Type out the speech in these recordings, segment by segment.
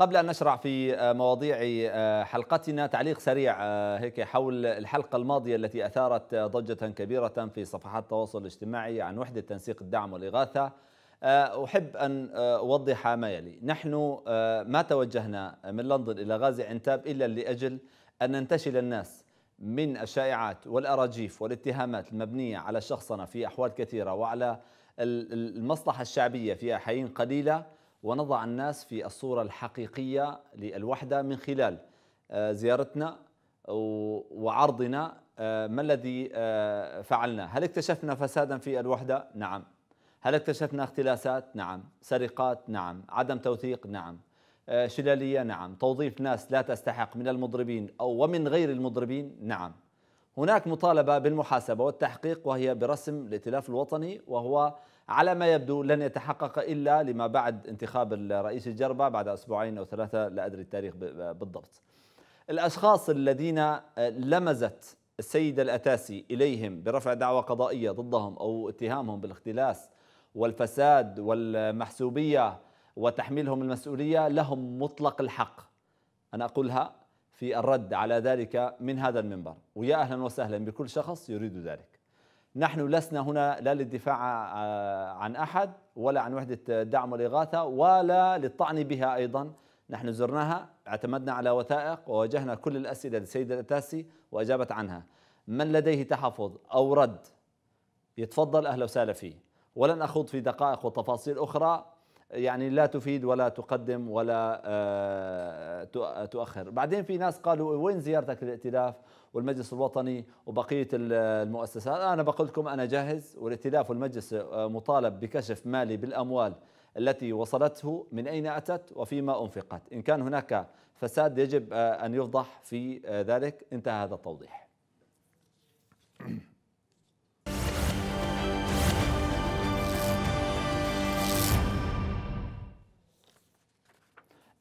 قبل أن نشرع في آه، مواضيع آه، حلقتنا تعليق سريع آه، هيك حول الحلقة الماضية التي أثارت ضجة كبيرة في صفحات التواصل الاجتماعي عن وحدة تنسيق الدعم والإغاثة أحب أن أوضح ما يلي نحن ما توجهنا من لندن إلى غازي عنتاب إلا لأجل أن ننتشل الناس من الشائعات والأراجيف والاتهامات المبنية على الشخصنة في أحوال كثيرة وعلى المصلحة الشعبية في أحيان قليلة ونضع الناس في الصورة الحقيقية للوحدة من خلال آه، زيارتنا وعرضنا آه، ما الذي آه، فعلنا هل اكتشفنا فسادا في الوحدة؟ نعم هل اكتشفنا اختلاسات؟ نعم سرقات؟ نعم عدم توثيق؟ نعم شلالية؟ نعم توظيف ناس لا تستحق من المضربين أو ومن غير المضربين؟ نعم هناك مطالبة بالمحاسبة والتحقيق وهي برسم الائتلاف الوطني وهو على ما يبدو لن يتحقق إلا لما بعد انتخاب الرئيس الجربة بعد أسبوعين أو ثلاثة لا أدري التاريخ بالضبط الأشخاص الذين لمزت السيدة الأتاسي إليهم برفع دعوى قضائية ضدهم أو اتهامهم بالاختلاس والفساد والمحسوبية وتحميلهم المسؤولية لهم مطلق الحق أنا أقولها في الرد على ذلك من هذا المنبر ويا أهلا وسهلا بكل شخص يريد ذلك نحن لسنا هنا لا للدفاع آه، عن أحد ولا عن وحدة الدعم والإغاثة ولا للطعن بها أيضا نحن زرناها اعتمدنا على وثائق وواجهنا كل الأسئلة للسيدة الأتاسي وأجابت عنها من لديه تحفظ أو رد يتفضل أهلا وسهلا فيه ولن أخوض في دقائق وتفاصيل أخرى يعني لا تفيد ولا تقدم ولا آه، تؤخر بعدين في ناس قالوا وين زيارتك للائتلاف والمجلس الوطني وبقية المؤسسات أنا بقول لكم أنا جاهز والائتلاف والمجلس آه، مطالب بكشف مالي بالأموال التي وصلته من أين أتت وفيما أنفقت إن كان هناك فساد يجب آه، أن يفضح في ذلك انتهى هذا التوضيح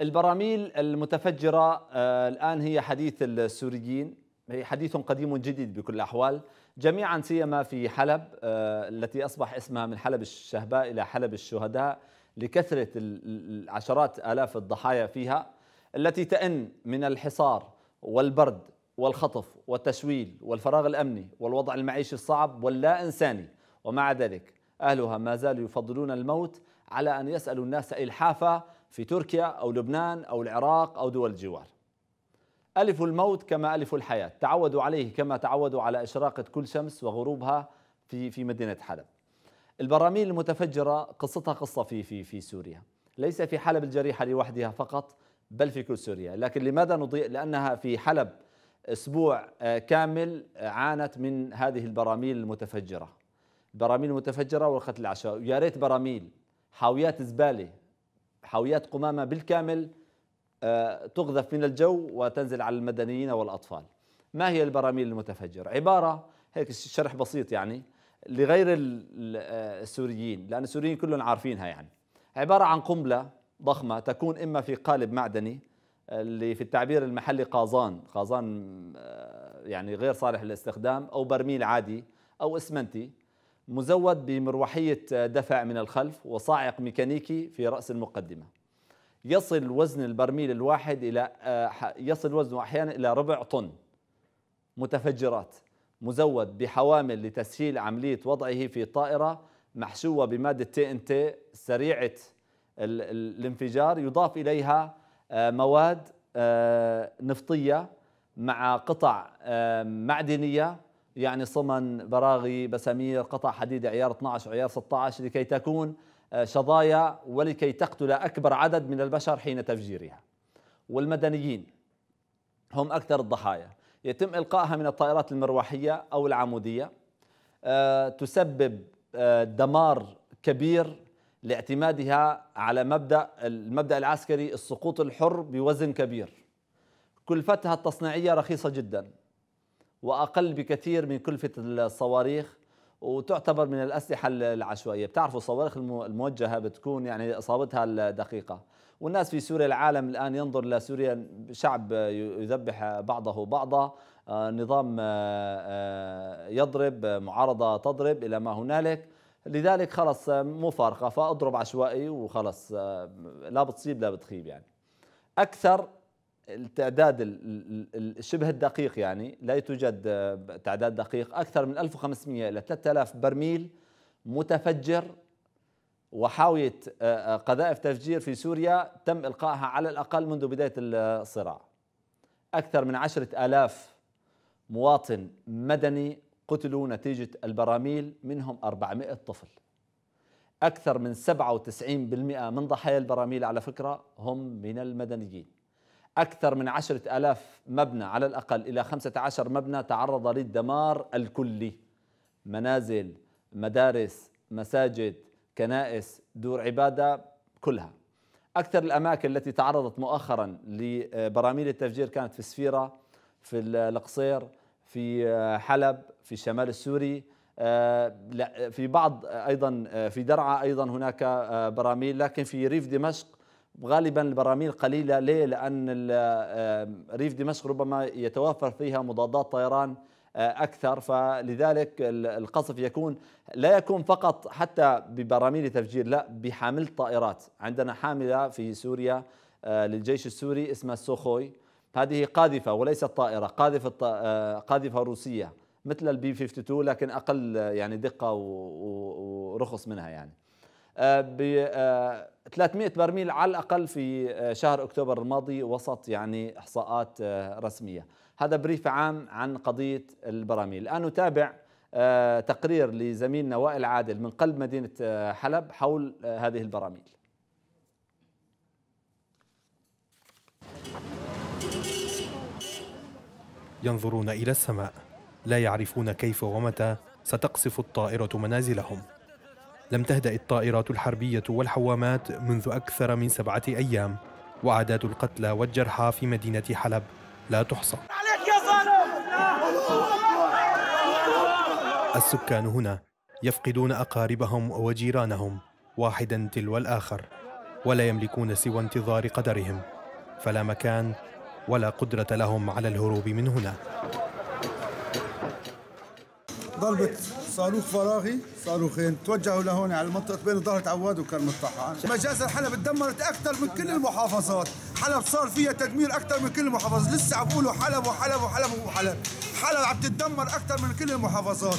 البراميل المتفجرة آه، الآن هي حديث السوريين هي حديث قديم جديد بكل الأحوال جميعا سيما في حلب آه، التي أصبح اسمها من حلب الشهباء إلى حلب الشهداء لكثرة العشرات آلاف الضحايا فيها التي تئن من الحصار والبرد والخطف والتشويل والفراغ الأمني والوضع المعيشي الصعب واللا إنساني ومع ذلك أهلها ما زالوا يفضلون الموت على أن يسألوا الناس إلحافا في تركيا أو لبنان أو العراق أو دول الجوار ألف الموت كما ألف الحياة تعودوا عليه كما تعودوا على إشراقة كل شمس وغروبها في في مدينة حلب البراميل المتفجرة قصتها قصة في في في سوريا ليس في حلب الجريحة لوحدها فقط بل في كل سوريا لكن لماذا نضيء لأنها في حلب أسبوع آه، كامل آه، عانت من هذه البراميل المتفجرة البراميل المتفجرة والقتل العشوائي يا ريت براميل حاويات زبالة حاويات قمامة بالكامل آه، تقذف من الجو وتنزل على المدنيين والأطفال ما هي البراميل المتفجرة عبارة هيك شرح بسيط يعني لغير آه، السوريين لأن السوريين كلهم عارفينها يعني عبارة عن قنبلة ضخمة تكون إما في قالب معدني آه، اللي في التعبير المحلي قازان قازان يعني غير صالح للاستخدام أو برميل عادي أو إسمنتي مزود بمروحية دفع من الخلف وصاعق ميكانيكي في رأس المقدمة يصل وزن البرميل الواحد إلى آه، يصل وزنه أحيانا إلى ربع طن متفجرات مزود بحوامل لتسهيل عملية وضعه في طائرة محشوة بمادة تي ان تي سريعة الانفجار يضاف إليها آه، مواد آه، نفطية مع قطع معدنية يعني صمن براغي بسامير قطع حديد عيار 12 وعيار 16 لكي تكون آه، شظايا ولكي تقتل أكبر عدد من البشر حين تفجيرها والمدنيين هم أكثر الضحايا يتم إلقائها من الطائرات المروحية أو العمودية آه، تسبب آه، دمار كبير لاعتمادها على مبدأ المبدأ العسكري السقوط الحر بوزن كبير كلفتها التصنيعية رخيصة جدا واقل بكثير من كلفه الصواريخ وتعتبر من الاسلحه العشوائيه بتعرفوا الصواريخ الموجهه بتكون يعني اصابتها الدقيقه والناس في سوريا العالم الان ينظر لسوريا شعب يذبح بعضه بعضا آه، نظام آه، آه، يضرب معارضه تضرب الى ما هنالك لذلك خلص مفارقه فاضرب عشوائي وخلص لا بتصيب لا بتخيب يعني اكثر التعداد الشبه الدقيق يعني لا يوجد آه، تعداد دقيق أكثر من 1500 إلى 3000 برميل متفجر وحاوية آه، آه، قذائف تفجير في سوريا تم إلقائها على الأقل منذ بداية الصراع أكثر من 10000 آلاف مواطن مدني قتلوا نتيجة البراميل منهم 400 طفل أكثر من 97% من ضحايا البراميل على فكرة هم من المدنيين أكثر من عشرة ألاف مبنى على الأقل إلى خمسة عشر مبنى تعرض للدمار الكلي منازل مدارس مساجد كنائس دور عبادة كلها أكثر الأماكن التي تعرضت مؤخرا لبراميل التفجير كانت في السفيرة في القصير في آه، حلب في الشمال السوري آه، في بعض أيضا آه، في درعا أيضا هناك براميل لكن في ريف دمشق غالبا البراميل قليله ليه؟ لان ريف دمشق ربما يتوافر فيها مضادات طيران آه، اكثر فلذلك القصف يكون لا يكون فقط حتى ببراميل تفجير لا بحامل طائرات عندنا حامله في سوريا آه، للجيش السوري اسمها سوخوي هذه قاذفه وليست طائره قاذفه آه، قاذفه روسيه مثل البي 52 لكن اقل يعني دقه ورخص منها يعني آه، ب 300 آه، برميل على الاقل في آه، شهر اكتوبر الماضي وسط يعني احصاءات رسميه هذا بريف عام عن قضيه البراميل الان نتابع تقرير لزميلنا وائل عادل من قلب مدينه حلب حول هذه البراميل ينظرون الى السماء لا يعرفون كيف ومتى ستقصف الطائره منازلهم لم تهدأ الطائرات الحربية والحوامات منذ أكثر من سبعة أيام وعادات القتلى والجرحى في مدينة حلب لا تحصى السكان هنا يفقدون أقاربهم وجيرانهم واحدا تلو الآخر ولا يملكون سوى انتظار قدرهم فلا مكان ولا قدرة لهم على الهروب من هنا ضربت صاروخ فراغي صاروخين توجهوا لهون على المنطقه بين ظهرة عواد وكرم الطحان مجازر حلب تدمرت اكثر من كل المحافظات حلب صار فيها تدمير اكثر من كل المحافظات لسه عم حلب وحلب وحلب وحلب حلب عم تتدمر اكثر من كل المحافظات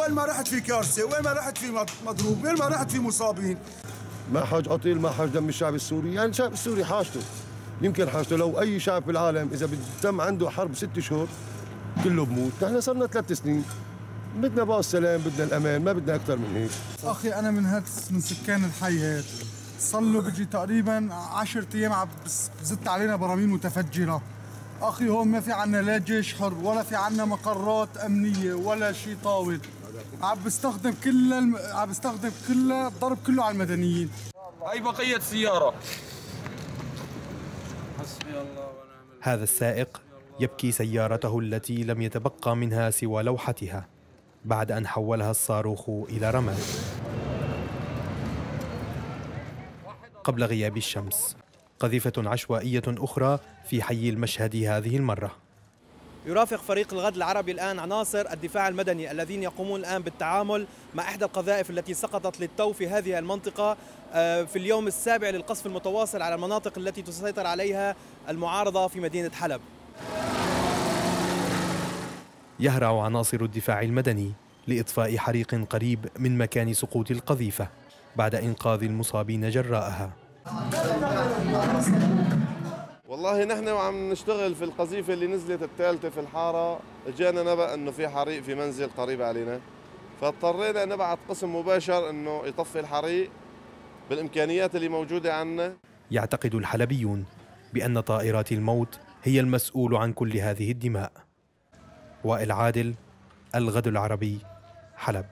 وين ما رحت في كارثه وين ما رحت في مضروب وين ما رحت في مصابين ما حاج عطيل ما حاج دم الشعب السوري يعني الشعب السوري حاجته يمكن حاجته لو اي شعب في العالم اذا بتم عنده حرب ست شهور كله بموت نحن صرنا ثلاث سنين بدنا بقى السلام بدنا الامان ما بدنا اكثر من هيك اخي انا من هاد من سكان الحي هاد صار له بيجي تقريبا 10 ايام عم بزت علينا براميل متفجره اخي هون ما في عنا لا جيش حر ولا في عنا مقرات امنيه ولا شيء طاول عم بستخدم كل الم... عم بستخدم كل الضرب كله على المدنيين هاي بقيه سياره حسبي الله هذا السائق يبكي سيارته التي لم يتبقى منها سوى لوحتها بعد أن حولها الصاروخ إلى رمل قبل غياب الشمس قذيفة عشوائية أخرى في حي المشهد هذه المرة يرافق فريق الغد العربي الآن عناصر الدفاع المدني الذين يقومون الآن بالتعامل مع إحدى القذائف التي سقطت للتو في هذه المنطقة آه، في اليوم السابع للقصف المتواصل على المناطق التي تسيطر عليها المعارضة في مدينة حلب يهرع عناصر الدفاع المدني لإطفاء حريق قريب من مكان سقوط القذيفة بعد إنقاذ المصابين جراءها والله نحن وعم نشتغل في القذيفة اللي نزلت الثالثة في الحارة اجانا نبأ انه في حريق في منزل قريب علينا فاضطرينا نبعث قسم مباشر انه يطفي الحريق بالامكانيات اللي موجودة عندنا يعتقد الحلبيون بأن طائرات الموت هي المسؤول عن كل هذه الدماء وائل عادل الغد العربي حلب